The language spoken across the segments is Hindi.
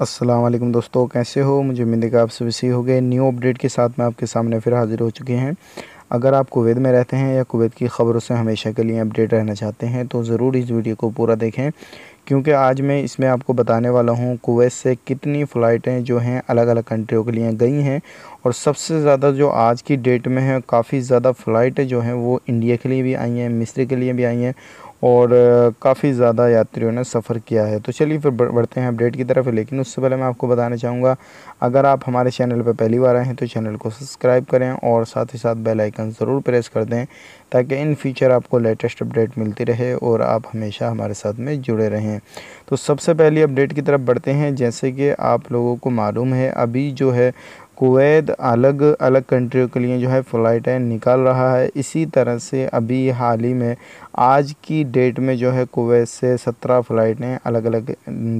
अस्सलाम वालेकुम दोस्तों कैसे हो मुझे उम्मीद है कि आप सभी सही हो गए न्यू अपडेट के साथ मैं आपके सामने फिर हाजिर हो चुके हैं अगर आप कुवैत में रहते हैं या कुवैत की ख़बरों से हमेशा के लिए अपडेट रहना चाहते हैं तो ज़रूर इस वीडियो को पूरा देखें क्योंकि आज मैं इसमें आपको बताने वाला हूं कुवैत से कितनी फ़्लाइटें जो हैं अलग अलग कंट्रियों के लिए गई हैं और सबसे ज़्यादा जो आज की डेट में है काफ़ी ज़्यादा फ़्लाइटें जो हैं वो इंडिया के लिए भी आई हैं मिस्र के लिए भी आई हैं और काफ़ी ज़्यादा यात्रियों ने सफ़र किया है तो चलिए फिर बढ़ते हैं अपडेट की तरफ लेकिन उससे पहले मैं आपको बताना चाहूँगा अगर आप हमारे चैनल पर पहली बार आए हैं तो चैनल को सब्सक्राइब करें और साथ ही साथ बेल आइकन ज़रूर प्रेस कर दें ताकि इन फ्यूचर आपको लेटेस्ट अपडेट मिलती रहे और आप हमेशा हमारे साथ में जुड़े रहें तो सबसे पहली अपडेट की तरफ बढ़ते हैं जैसे कि आप लोगों को मालूम है अभी जो है कुवैत अलग अलग कंट्रियों के लिए जो है फ़्लाइटें निकाल रहा है इसी तरह से अभी हाल ही में आज की डेट में जो है कुवैत से सत्रह फ़्लाइटें अलग अलग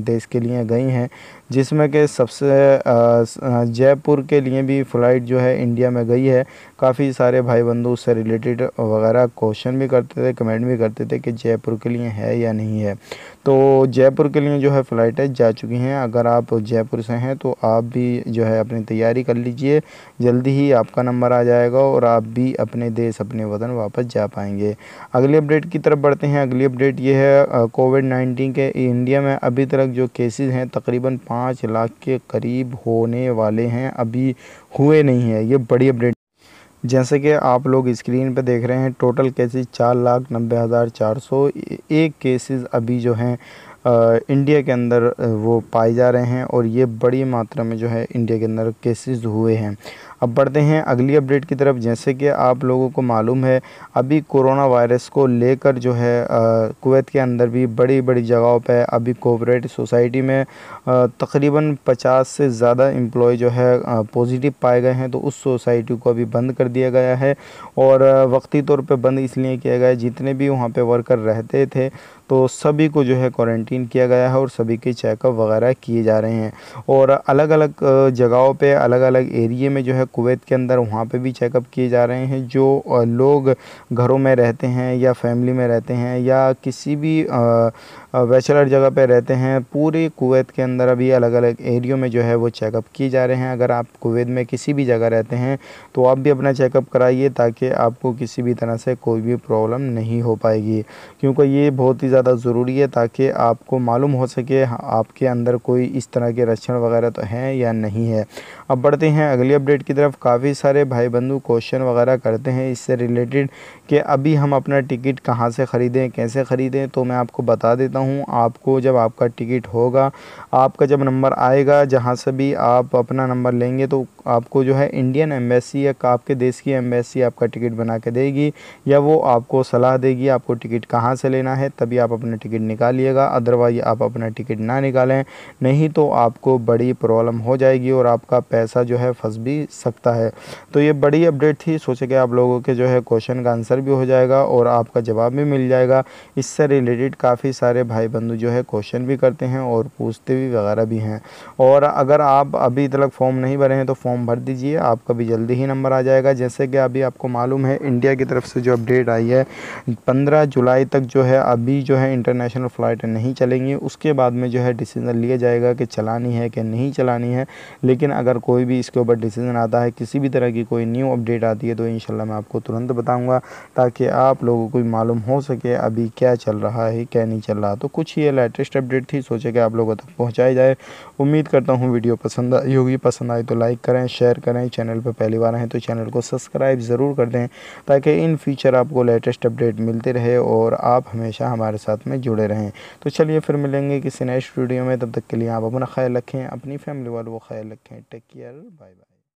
देश के लिए गई हैं जिसमें के सबसे जयपुर के लिए भी फ़्लाइट जो है इंडिया में गई है काफ़ी सारे भाई बंधु उससे रिलेटेड वगैरह क्वेश्चन भी करते थे कमेंट भी करते थे कि जयपुर के लिए है या नहीं है तो जयपुर के लिए जो है फ़्लाइटें जा चुकी हैं अगर आप जयपुर से हैं तो आप भी जो है अपनी तैयारी कर लीजिए जल्दी ही आपका नंबर आ जाएगा और आप भी अपने देश अपने वतन वापस जा पाएंगे अगली अपडेट की तरफ बढ़ते हैं अगली अपडेट ये है कोविड नाइन्टीन के इंडिया में अभी तक जो केसेज हैं तकरीबन पाँच लाख के करीब होने वाले हैं अभी हुए नहीं है ये बड़ी अपडेट जैसे कि आप लोग स्क्रीन पर देख रहे हैं टोटल केसेस चार लाख नब्बे हज़ार चार सौ एक केसेस अभी जो हैं इंडिया के अंदर वो पाए जा रहे हैं और ये बड़ी मात्रा में जो है इंडिया के अंदर केसेस हुए हैं अब बढ़ते हैं अगली अपडेट की तरफ जैसे कि आप लोगों को मालूम है अभी कोरोना वायरस को लेकर जो है कुवैत के अंदर भी बड़ी बड़ी जगहों पर अभी कोऑपरेट सोसाइटी में तकरीबन पचास से ज़्यादा एम्प्लॉय जो है पॉजिटिव पाए गए हैं तो उस सोसाइटी को अभी बंद कर दिया गया है और वक्ती तौर पर बंद इसलिए किया गया है जितने भी वहाँ पर वर्कर रहते थे तो सभी को जो है क्वारंटीन किया गया है और सभी के चेकअप वगैरह किए जा रहे हैं और अलग अलग जगहों पे अलग अलग एरिए में जो है कुवैत के अंदर वहाँ पे भी चेकअप किए जा रहे हैं जो लोग घरों में रहते हैं या फैमिली में रहते हैं या किसी भी वैचलर जगह पे रहते हैं पूरे कुवैत के अंदर अभी अलग अलग एरियो में जो है वो चेकअप किए जा रहे हैं अगर आप कुवैत में किसी भी जगह रहते हैं तो आप भी अपना चेकअप कराइए ताकि आपको किसी भी तरह से कोई भी प्रॉब्लम नहीं हो पाएगी क्योंकि ये बहुत ही ज़्यादा ज़रूरी है ताकि आपको मालूम हो सके आपके अंदर कोई इस तरह के लक्षण वगैरह तो हैं या नहीं है अब बढ़ते हैं अगली अपडेट की तरफ काफ़ी सारे भाई बंधु क्वेश्चन वगैरह करते हैं इससे रिलेटेड कि अभी हम अपना टिकट कहाँ से ख़रीदें कैसे ख़रीदें तो मैं आपको बता देता हूँ आपको जब आपका टिकट होगा आपका जब नंबर आएगा जहाँ से भी आप अपना नंबर लेंगे तो आपको जो है इंडियन एम्बेसी या आपके देश की एम्बेसी आपका टिकट बना के देगी या वो आपको सलाह देगी आपको टिकट कहाँ से लेना है तभी आप अपना टिकट निकालिएगा अदरवाइज आप अपना टिकट ना निकालें नहीं तो आपको बड़ी प्रॉब्लम हो जाएगी और आपका पैसा जो है फंस भी सकता है तो ये बड़ी अपडेट थी सोचे कि आप लोगों के जो है क्वेश्चन का आंसर भी हो जाएगा और आपका जवाब भी मिल जाएगा इससे रिलेटेड काफ़ी सारे भाई बंधु जो है क्वेश्चन भी करते हैं और पूछते भी वगैरह भी हैं और अगर आप अभी तक फॉर्म नहीं भरे हैं तो फॉर्म फॉर्म भर दीजिए आपका भी जल्दी ही नंबर आ जाएगा जैसे कि अभी आपको मालूम है इंडिया की तरफ से जो अपडेट आई है पंद्रह जुलाई तक जो है अभी जो है इंटरनेशनल फ़्लाइट नहीं चलेंगी उसके बाद में जो है डिसीज़न लिया जाएगा कि चलानी है कि नहीं चलानी है लेकिन अगर कोई भी इसके ऊपर डिसीज़न आता है किसी भी तरह की कोई न्यू अपडेट आती है तो इन मैं आपको तुरंत बताऊँगा ताकि आप लोगों को मालूम हो सके अभी क्या चल रहा है क्या नहीं चल रहा तो कुछ ये लेटेस्ट अपडेट थी सोचे कि आप लोगों तक पहुँचाई जाए उम्मीद करता हूँ वीडियो पसंद आई होगी पसंद आई तो लाइक करें शेयर करें चैनल पर पहली बार हैं तो चैनल को सब्सक्राइब ज़रूर कर दें ताकि इन फ्यूचर आपको लेटेस्ट अपडेट मिलते रहे और आप हमेशा हमारे साथ में जुड़े रहें तो चलिए फिर मिलेंगे किसी नए स्टूडियो में तब तक के लिए आप अपना ख्याल रखें अपनी फैमिली वालों का ख्याल रखें टेक केयर बाय बाय